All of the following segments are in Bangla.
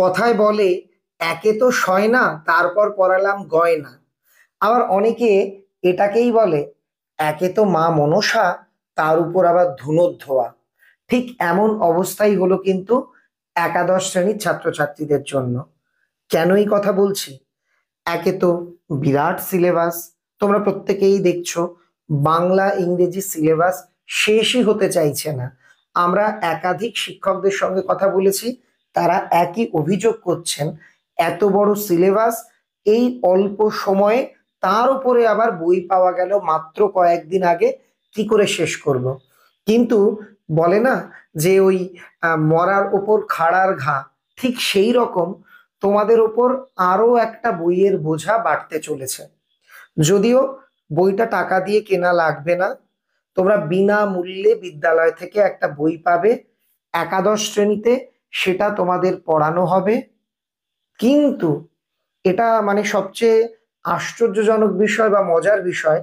কথায় বলে একে তো সয় না তারপর পড়ালাম গয়না আবার অনেকে এটাকেই বলে একে তো মা মনসা তার উপর আবার ধুনোর ধোয়া ঠিক এমন অবস্থাই হলো কিন্তু একাদশ শ্রেণীর ছাত্রছাত্রীদের জন্য কেন এই কথা বলছি একে তো বিরাট সিলেবাস তোমরা প্রত্যেকেই দেখছো বাংলা ইংরেজি সিলেবাস শেষই হতে চাইছে না আমরা একাধিক শিক্ষকদের সঙ্গে কথা বলেছি তারা একই অভিযোগ করছেন এত বড় সিলেবাস এই অল্প সময়ে তার উপরে আবার বই পাওয়া গেল মাত্র কয়েকদিন আগে কি করে শেষ করব। কিন্তু বলে না যে ওই মরার ওপর খাড়ার ঘা ঠিক সেই রকম তোমাদের ওপর আরও একটা বইয়ের বোঝা বাড়তে চলেছে যদিও বইটা টাকা দিয়ে কেনা লাগবে না তোমরা বিনামূল্যে বিদ্যালয় থেকে একটা বই পাবে একাদশ শ্রেণীতে সেটা তোমাদের পড়ানো হবে কিন্তু এটা মানে সবচেয়ে আশ্চর্যজনক বিষয় বা মজার বিষয়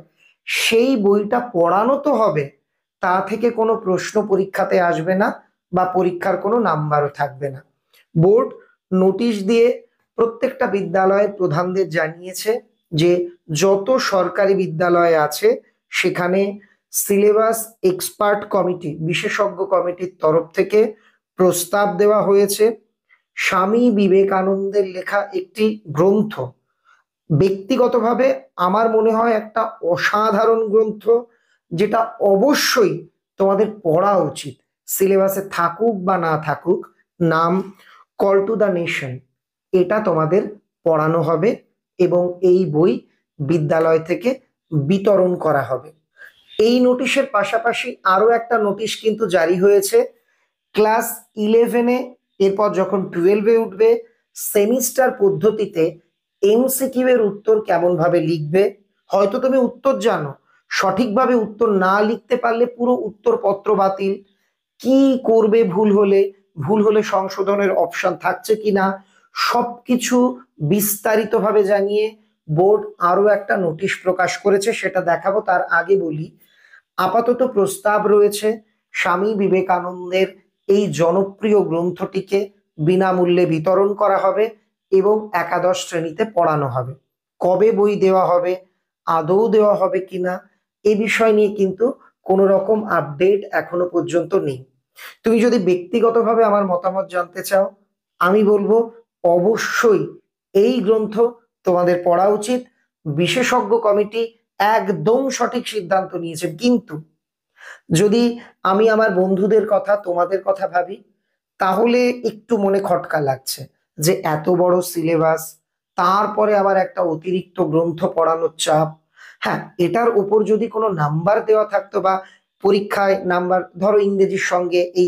সেই বইটা পড়ানো তো হবে তা থেকে কোনো প্রশ্ন পরীক্ষাতে আসবে না বা পরীক্ষার কোনো নাম্বারও থাকবে না বোর্ড নোটিশ দিয়ে প্রত্যেকটা বিদ্যালয়ের প্রধানদের জানিয়েছে যে যত সরকারি বিদ্যালয় আছে সেখানে সিলেবাস এক্সপার্ট কমিটি বিশেষজ্ঞ কমিটির তরফ থেকে প্রস্তাব দেওয়া হয়েছে স্বামী বিবেকানন্দের লেখা একটি গ্রন্থ ব্যক্তিগতভাবে আমার মনে হয় একটা অসাধারণ গ্রন্থ যেটা অবশ্যই তোমাদের পড়া উচিত সিলেবাসে থাকুক বা না থাকুক নাম কল টু দ্য নেশন এটা তোমাদের পড়ানো হবে এবং এই বই বিদ্যালয় থেকে বিতরণ করা হবে এই নোটিশের পাশাপাশি আরও একটা নোটিশ কিন্তু জারি হয়েছে ক্লাস ইলেভেনে এরপর যখন টুয়েলভে উঠবে সেমিস্টার পদ্ধতিতে এমসিকিউ এর উত্তর কেমনভাবে লিখবে হয়তো তুমি উত্তর জানো সঠিকভাবে উত্তর না লিখতে পারলে পুরো উত্তরপত্র বাতিল কি করবে ভুল হলে ভুল হলে সংশোধনের অপশন থাকছে কি না সব কিছু বিস্তারিতভাবে জানিয়ে বোর্ড আরও একটা নোটিশ প্রকাশ করেছে সেটা দেখাবো তার আগে বলি আপাতত প্রস্তাব রয়েছে স্বামী বিবেকানন্দের এই জনপ্রিয় গ্রন্থটিকে বিনামূল্যে বিতরণ করা হবে এবং একাদশ শ্রেণীতে পড়ানো হবে কবে বই দেওয়া হবে আদৌ দেওয়া হবে কিনা এ বিষয় নিয়ে কিন্তু কোনো রকম আপডেট এখনো পর্যন্ত নেই তুমি যদি ব্যক্তিগতভাবে আমার মতামত জানতে চাও আমি বলবো অবশ্যই এই গ্রন্থ তোমাদের পড়া উচিত বিশেষজ্ঞ কমিটি একদম সঠিক সিদ্ধান্ত নিয়েছে কিন্তু যদি আমি আমার বন্ধুদের কথা তোমাদের কথা ভাবি তাহলে একটু মনে খটকা লাগছে যে এত বড় সিলেবাস তারপরে আবার একটা অতিরিক্ত গ্রন্থ পড়ানোর চাপ হ্যাঁ এটার উপর যদি কোনো নাম্বার দেওয়া থাকতো বা পরীক্ষায় নাম্বার ধরো ইংরেজির সঙ্গে এই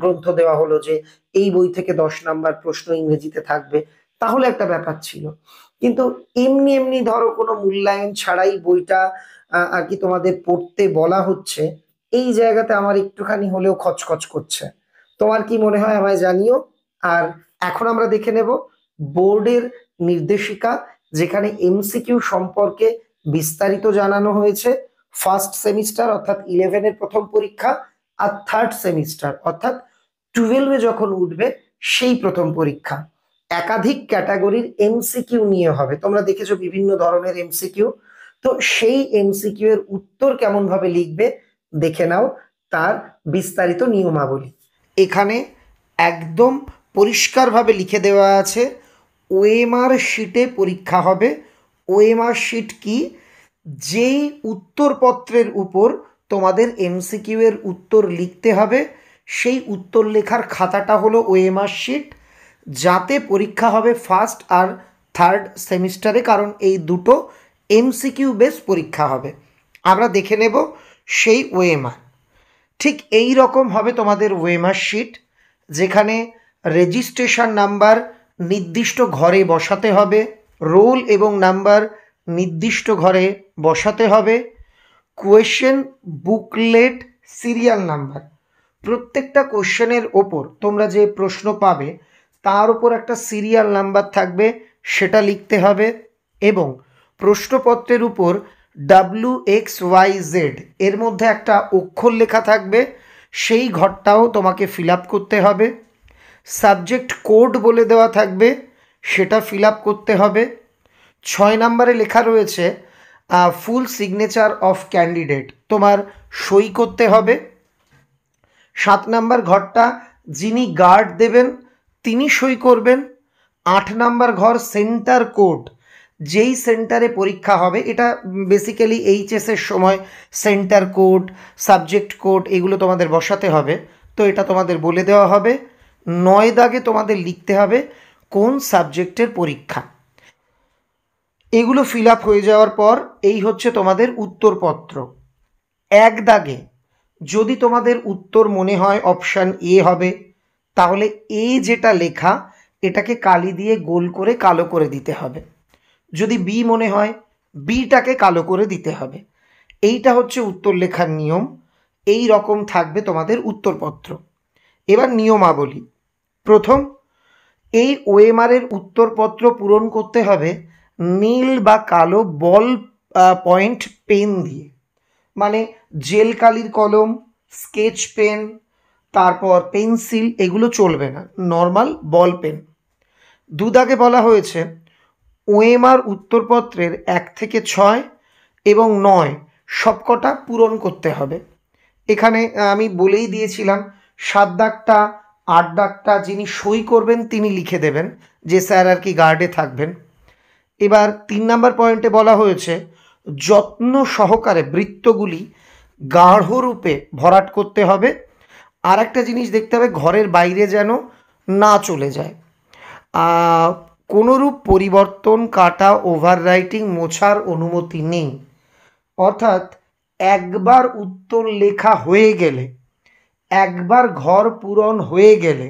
গ্রন্থ দেওয়া হলো যে এই বই থেকে দশ নাম্বার প্রশ্ন ইংরেজিতে থাকবে তাহলে একটা ব্যাপার ছিল কিন্তু এমনি এমনি ধরো কোনো মূল্যায়ন ছাড়াই বইটা আর কি তোমাদের পড়তে বলা হচ্ছে এই জায়গাতে আমার একটুখানি হলেও খচখচ করছে তোমার কি মনে হয় আমায় জানিও আর এখন আমরা দেখে নেব বোর্ডের নির্দেশিকা যেখানে এমসিকিউ সম্পর্কে বিস্তারিত জানানো হয়েছে ফার্স্ট সেমিস্টার অর্থাৎ ইলেভেনের প্রথম পরীক্ষা আর থার্ড সেমিস্টার অর্থাৎ টুয়েলভে যখন উঠবে সেই প্রথম পরীক্ষা একাধিক ক্যাটাগরির এমসিকিউ নিয়ে হবে তোমরা দেখেছো বিভিন্ন ধরনের এমসিকিউ তো সেই এমসিকিউ এর উত্তর কেমনভাবে লিখবে দেখে নাও তার বিস্তারিত নিয়মাবলী এখানে একদম পরিষ্কারভাবে লিখে দেওয়া আছে ওএমআর শিটে পরীক্ষা হবে ওএমআর শিট কি যেই উত্তরপত্রের উপর তোমাদের এমসিকিউ এর উত্তর লিখতে হবে সেই উত্তর লেখার খাতাটা হলো ওএমআর শিট যাতে পরীক্ষা হবে ফার্স্ট আর থার্ড সেমিস্টারে কারণ এই দুটো এমসিকিউ বেস পরীক্ষা হবে আমরা দেখে নেব সেই ওয়েমার ঠিক এই রকম হবে তোমাদের ওয়েমার শিট যেখানে রেজিস্ট্রেশন নাম্বার নির্দিষ্ট ঘরে বসাতে হবে রোল এবং নাম্বার নির্দিষ্ট ঘরে বসাতে হবে কোয়েশ্চেন বুকলেট সিরিয়াল নাম্বার প্রত্যেকটা কোয়েশ্চেনের ওপর তোমরা যে প্রশ্ন পাবে তার উপর একটা সিরিয়াল নাম্বার থাকবে সেটা লিখতে হবে এবং প্রশ্নপত্রের উপর ডাব্লু এক্স ওয়াই জেড এর মধ্যে একটা অক্ষর লেখা থাকবে সেই ঘরটাও তোমাকে ফিল করতে হবে সাবজেক্ট কোড বলে দেওয়া থাকবে সেটা ফিল করতে হবে ছয় নম্বরে লেখা রয়েছে ফুল সিগনেচার অফ ক্যান্ডিডেট তোমার সই করতে হবে সাত নাম্বার ঘরটা যিনি গার্ড দেবেন তিনি সই করবেন আট নাম্বার ঘর সেন্টার কোড যেই সেন্টারে পরীক্ষা হবে এটা বেসিক্যালি এইচএসের সময় সেন্টার কোড সাবজেক্ট কোড এগুলো তোমাদের বসাতে হবে তো এটা তোমাদের বলে দেওয়া হবে নয় দাগে তোমাদের লিখতে হবে কোন সাবজেক্টের পরীক্ষা এগুলো ফিল আপ হয়ে যাওয়ার পর এই হচ্ছে তোমাদের উত্তরপত্র এক দাগে যদি তোমাদের উত্তর মনে হয় অপশান এ হবে তাহলে এ যেটা লেখা এটাকে কালি দিয়ে গোল করে কালো করে দিতে হবে যদি বি মনে হয় বিটাকে কালো করে দিতে হবে এইটা হচ্ছে উত্তর লেখার নিয়ম এই রকম থাকবে তোমাদের উত্তরপত্র এবার নিয়মাবলী প্রথম এই ওয়েমারের উত্তরপত্র পূরণ করতে হবে নীল বা কালো বল পয়েন্ট পেন দিয়ে মানে জেল কালির কলম স্কেচ পেন তারপর পেন্সিল এগুলো চলবে না নর্মাল বল পেন দুদাকে বলা হয়েছে ওএমআর উত্তরপত্রের এক থেকে ছয় এবং নয় সবকটা পূরণ করতে হবে এখানে আমি বলেই দিয়েছিলাম সাত দাগটা আট দাগটা যিনি সই করবেন তিনি লিখে দেবেন যে স্যার আর কি গার্ডে থাকবেন এবার তিন নাম্বার পয়েন্টে বলা হয়েছে যত্ন সহকারে বৃত্তগুলি গাঢ়রূপে ভরাট করতে হবে আর একটা জিনিস দেখতে হবে ঘরের বাইরে যেন না চলে যায় কোনোরূপ পরিবর্তন কাটা ওভাররাইটিং মোছার অনুমতি নেই অর্থাৎ একবার উত্তর লেখা হয়ে গেলে একবার ঘর পূরণ হয়ে গেলে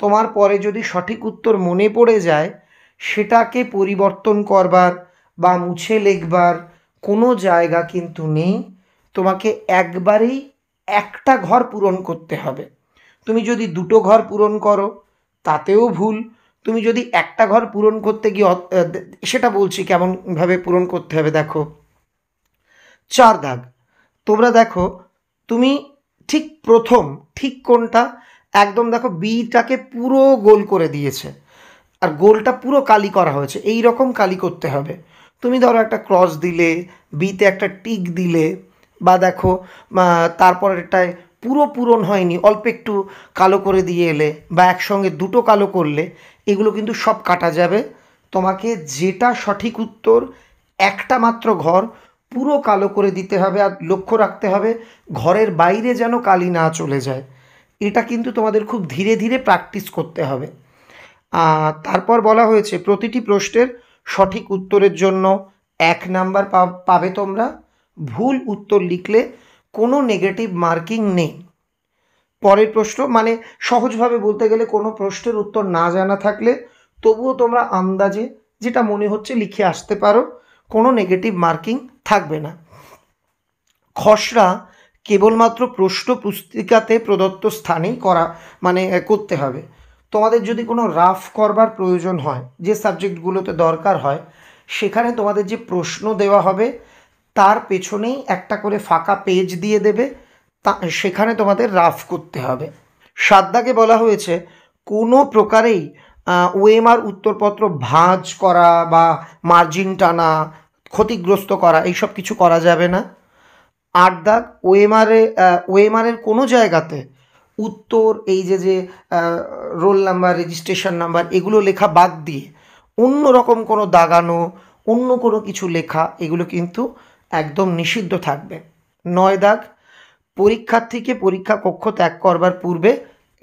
তোমার পরে যদি সঠিক উত্তর মনে পড়ে যায় সেটাকে পরিবর্তন করবার বা মুছে লেখবার কোনো জায়গা কিন্তু নেই তোমাকে একবারেই একটা ঘর পূরণ করতে হবে তুমি যদি দুটো ঘর পূরণ করো তাতেও ভুল তুমি যদি একটা ঘর পূরণ করতে গিয়ে সেটা বলছি কেমনভাবে পূরণ করতে হবে দেখো চার দাগ তোমরা দেখো তুমি ঠিক প্রথম ঠিক কোনটা একদম দেখো বিটাকে পুরো গোল করে দিয়েছে আর গোলটা পুরো কালি করা হয়েছে এই রকম কালি করতে হবে তুমি ধরো একটা ক্রস দিলে বিতে একটা টিক দিলে বা দেখো তারপরেরটায় পুরো পূরণ হয়নি অল্প একটু কালো করে দিয়ে এলে বা একসঙ্গে দুটো কালো করলে এগুলো কিন্তু সব কাটা যাবে তোমাকে যেটা সঠিক উত্তর একটা মাত্র ঘর পুরো কালো করে দিতে হবে আর লক্ষ্য রাখতে হবে ঘরের বাইরে যেন কালি না চলে যায় এটা কিন্তু তোমাদের খুব ধীরে ধীরে প্র্যাকটিস করতে হবে তারপর বলা হয়েছে প্রতিটি প্রশ্নের সঠিক উত্তরের জন্য এক নাম্বার পাবে তোমরা ভুল উত্তর লিখলে কোনো নেগেটিভ মার্কিং নেই পরের প্রশ্ন মানে সহজভাবে বলতে গেলে কোনো প্রশ্নের উত্তর না জানা থাকলে তবুও তোমরা আন্দাজে যেটা মনে হচ্ছে লিখে আসতে পারো কোনো নেগেটিভ মার্কিং থাকবে না খসড়া কেবলমাত্র প্রশ্ন পুস্তিকাতে প্রদত্ত স্থানেই করা মানে করতে হবে তোমাদের যদি কোনো রাফ করবার প্রয়োজন হয় যে সাবজেক্টগুলোতে দরকার হয় সেখানে তোমাদের যে প্রশ্ন দেওয়া হবে তার পেছনেই একটা করে ফাঁকা পেজ দিয়ে দেবে তা সেখানে তোমাদের রাফ করতে হবে সাদ্দাকে বলা হয়েছে কোনো প্রকারেই ওএমআর উত্তরপত্র ভাঁজ করা বা মার্জিন টানা ক্ষতিগ্রস্ত করা এইসব কিছু করা যাবে না আট দাগ ওএমআরে ওএমআরের কোনো জায়গাতে উত্তর এই যে যে রোল নাম্বার রেজিস্ট্রেশন নাম্বার এগুলো লেখা বাদ দিয়ে অন্য রকম কোনো দাগানো অন্য কোনো কিছু লেখা এগুলো কিন্তু একদম নিষিদ্ধ থাকবে নয় দাগ পরীক্ষার্থীকে পরীক্ষা কক্ষ ত্যাগ করবার পূর্বে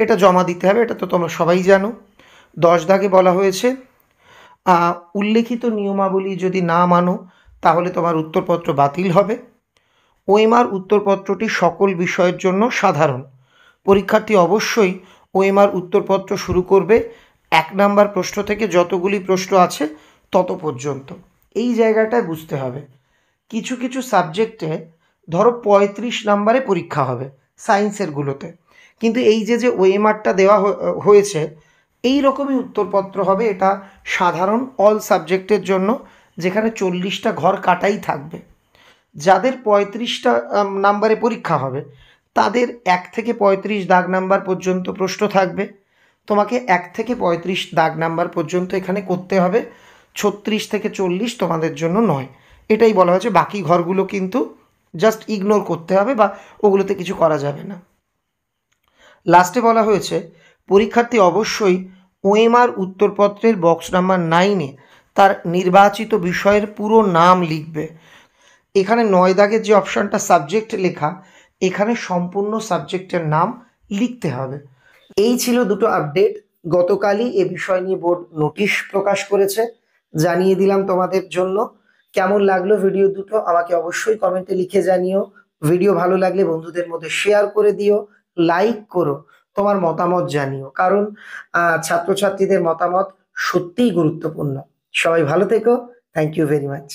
এটা জমা দিতে হবে এটা তো তোমরা সবাই জানো দশ দাগে বলা হয়েছে উল্লেখিত নিয়মাবলী যদি না মানো তাহলে তোমার উত্তরপত্র বাতিল হবে ওএমআর উত্তরপত্রটি সকল বিষয়ের জন্য সাধারণ পরীক্ষার্থী অবশ্যই ওএমআর উত্তরপত্র শুরু করবে এক নাম্বার প্রশ্ন থেকে যতগুলি প্রশ্ন আছে তত পর্যন্ত এই জায়গাটায় বুঝতে হবে কিছু কিছু সাবজেক্টে ধরো পঁয়ত্রিশ নাম্বারে পরীক্ষা হবে সায়েন্সেরগুলোতে কিন্তু এই যে যে ওয়েমারটা দেওয়া হয়েছে এই রকমই উত্তরপত্র হবে এটা সাধারণ অল সাবজেক্টের জন্য যেখানে চল্লিশটা ঘর কাটাই থাকবে যাদের পঁয়ত্রিশটা নাম্বারে পরীক্ষা হবে তাদের এক থেকে পঁয়ত্রিশ দাগ নাম্বার পর্যন্ত প্রশ্ন থাকবে তোমাকে এক থেকে পঁয়ত্রিশ দাগ নাম্বার পর্যন্ত এখানে করতে হবে ছত্রিশ থেকে চল্লিশ তোমাদের জন্য নয় এটাই বলা হয়েছে বাকি ঘরগুলো কিন্তু জাস্ট ইগনোর করতে হবে বা ওগুলোতে কিছু করা যাবে না লাস্টে বলা হয়েছে পরীক্ষার্থী অবশ্যই ওএমআর উত্তরপত্রের বক্স নাম্বার নাইনে তার নির্বাচিত বিষয়ের পুরো নাম লিখবে এখানে নয় দাগের যে অপশানটা সাবজেক্ট লেখা এখানে সম্পূর্ণ সাবজেক্টের নাম লিখতে হবে এই ছিল দুটো আপডেট গতকালই এ বিষয় নিয়ে বোর্ড নোটিশ প্রকাশ করেছে জানিয়ে দিলাম তোমাদের জন্য কেমন লাগলো ভিডিও দুটো আমাকে অবশ্যই কমেন্টে লিখে জানিও ভিডিও ভালো লাগলে বন্ধুদের মধ্যে শেয়ার করে দিও লাইক করো তোমার মতামত জানিও কারণ ছাত্রছাত্রীদের মতামত সত্যিই গুরুত্বপূর্ণ সবাই ভালো থেকো থ্যাংক ইউ ভেরি মাচ